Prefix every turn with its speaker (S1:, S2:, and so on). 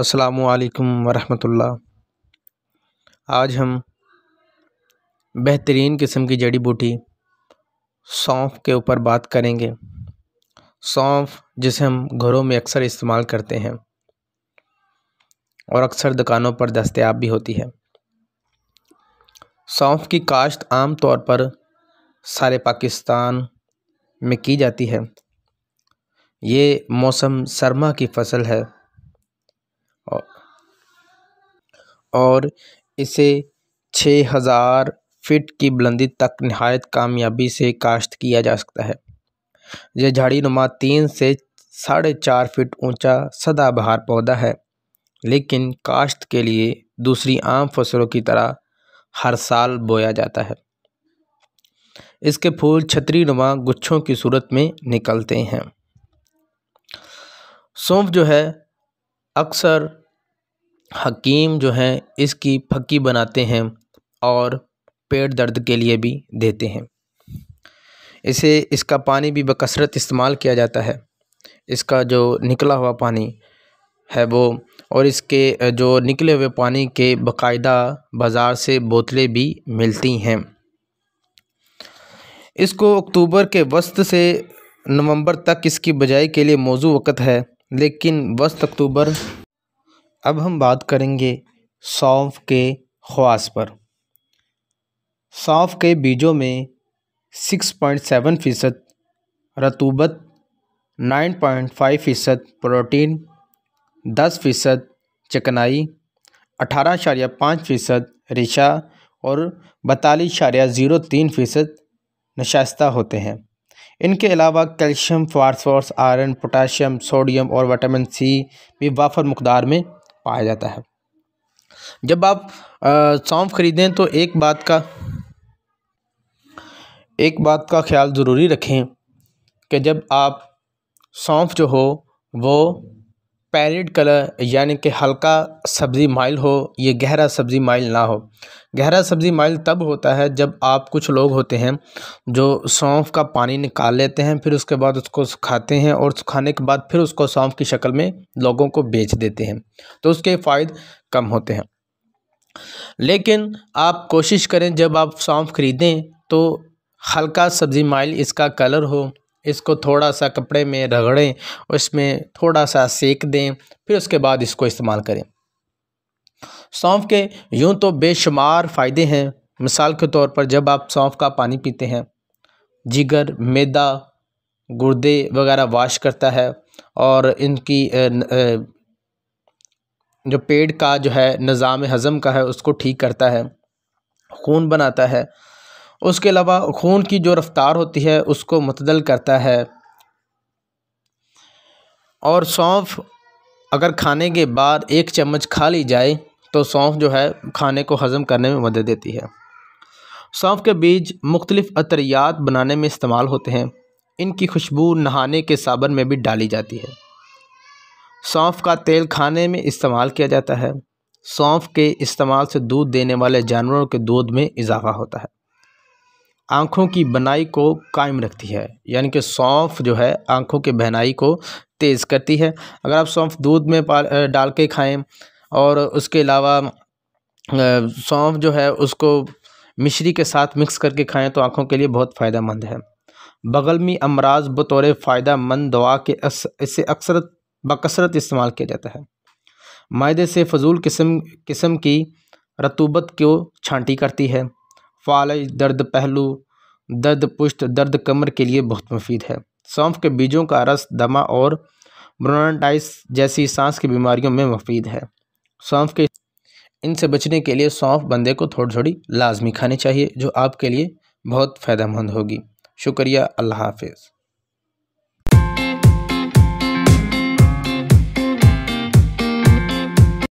S1: अस्सलाम वरहमतुल्लाह आज हम बेहतरीन किस्म की जड़ी बूटी सौंफ के ऊपर बात करेंगे सौंफ जिसे हम घरों में अक्सर इस्तेमाल करते हैं और अक्सर दुकानों पर दस्तयाब भी होती है सौंफ की काश्त आम तौर पर सारे पाकिस्तान में की जाती है ये मौसम सरमा की फसल है और इसे छः हज़ार फिट की बुलंदी तक नहायत कामयाबी से काश्त किया जा सकता है यह झाड़ी नुमा तीन से साढ़े चार फिट ऊंचा सदाबहार पौधा है लेकिन काश्त के लिए दूसरी आम फसलों की तरह हर साल बोया जाता है इसके फूल छतरी नुमा गुच्छों की सूरत में निकलते हैं सौंफ जो है अक्सर हकीम जो हैं इसकी फक्की बनाते हैं और पेट दर्द के लिए भी देते हैं इसे इसका पानी भी बकसरत इस्तेमाल किया जाता है इसका जो निकला हुआ पानी है वो और इसके जो निकले हुए पानी के बाकायदा बाज़ार से बोतलें भी मिलती हैं इसको अक्टूबर के वस्त से नवंबर तक इसकी बजाई के लिए मौजू वक़्त है लेकिन वस्त अक्टूबर अब हम बात करेंगे सौंफ के ख़्वास पर सौंफ के बीजों में सिक्स पॉइंट सेवन फ़ीसद रतूबत नाइन पॉइंट फाइव फ़ीसद प्रोटीन दस फ़ीसद चिकनाई अठारह शारिया पाँच फ़ीसद रिशा और बतालीस शारिया ज़ीरो तीन फ़ीसद नशास्ता होते हैं इनके अलावा calcium phosphorus iron potassium sodium और विटामिन सी भी वाफर मकदार में पाया जाता है जब आप सौंफ ख़रीदें तो एक बात का एक बात का ख्याल ज़रूरी रखें कि जब आप सौंफ जो हो वो पैरेड कलर यानी कि हल्का सब्ज़ी माइल हो ये गहरा सब्ज़ी माइल ना हो गहरा सब्ज़ी माइल तब होता है जब आप कुछ लोग होते हैं जो सौंफ का पानी निकाल लेते हैं फिर उसके बाद उसको सुखाते हैं और सुखाने के बाद फिर उसको सौंफ की शक्ल में लोगों को बेच देते हैं तो उसके फ़ायदे कम होते हैं लेकिन आप कोशिश करें जब आप सौंफ खरीदें तो हल्का सब्ज़ी माइल इसका कलर हो इसको थोड़ा सा कपड़े में रगड़ें और इसमें थोड़ा सा सेक दें फिर उसके बाद इसको इस्तेमाल करें सौंफ के यूं तो बेशुमार फ़ायदे हैं मिसाल के तौर पर जब आप सौंफ का पानी पीते हैं जिगर मैदा गुर्दे वगैरह वाश करता है और इनकी जो पेट का जो है निज़ाम हज़म का है उसको ठीक करता है खून बनाता है उसके अलावा खून की जो रफ़्तार होती है उसको मतदल करता है और सौंफ अगर खाने के बाद एक चम्मच खा ली जाए तो सौंफ जो है खाने को हज़म करने में मदद देती है सौंफ के बीज मुख्तलिफ़ अतरियात बनाने में इस्तेमाल होते हैं इनकी खुशबू नहाने के साबन में भी डाली जाती है सौंफ का तेल खाने में इस्तेमाल किया जाता है सौंफ के इस्तेमाल से दूध देने वाले जानवरों के दूध में इजाफा होता है आँखों की बनाई को कायम रखती है यानी कि सौंफ जो है आँखों के बहनाई को तेज़ करती है अगर आप सौंफ दूध में पाल डाल के खाएँ और उसके अलावा सौंफ जो है उसको मिश्री के साथ मिक्स करके खाएं तो आँखों के लिए बहुत फ़ायदेमंद है बगल में अमराज बतौर फ़ायदा मंद दवा के इसे अक्सर बकसरत इस्तेमाल किया जाता है मायदे से फजूल किस्म किस्म की रतूबत को छांटी करती है फालज दर्द पहलू दर्द पुष्ट दर्द कमर के लिए बहुत मुफीद है सौंफ के बीजों का रस दमा और ब्रोनाटाइस जैसी सांस की बीमारियों में मुफीद है सौंफ के इनसे बचने के लिए सौंफ बंदे को थोड़ी थोड़ी लाजमी खानी चाहिए जो आपके लिए बहुत फ़ायदेमंद होगी शुक्रिया अल्लाह हाफिज़